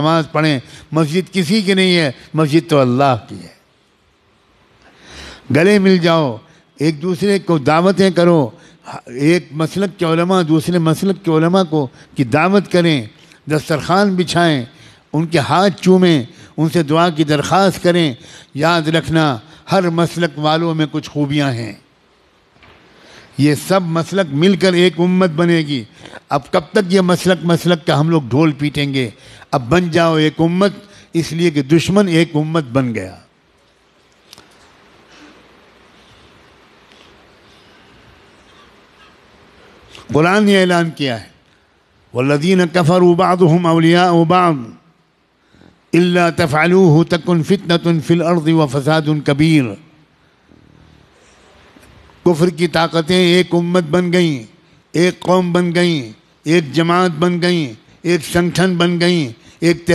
नमाज पढ़े मस्जिद किसी की नहीं है मस्जिद तो अल्लाह की है गले मिल जाओ एक दूसरे को दावतें करो एक मसलक के उलमा दूसरे मसलक के उलमा को की दावत करें दस्तरखान बिछाएं उनके हाथ चूमें उनसे दुआ की दरख्वास्त करें याद रखना हर मसलक वालों में कुछ खूबियां हैं ये सब मसलक मिलकर एक उम्मत बनेगी अब कब तक ये मसलक मसलक का हम लोग ढोल पीटेंगे अब बन जाओ एक उम्मत इसलिए कि दुश्मन एक उम्मत बन गया कुरान ने ऐलान किया है लदीन कफ़र उबाद हम अलिया उबाद इल्ला तफ़ालू तकन फ़ितन फ़िल अर्द व फसाद कबीर कुफर की ताकतें एक उम्मत बन गईं एक कौम बन गई एक जमात बन गई एक संगठन बन गई एक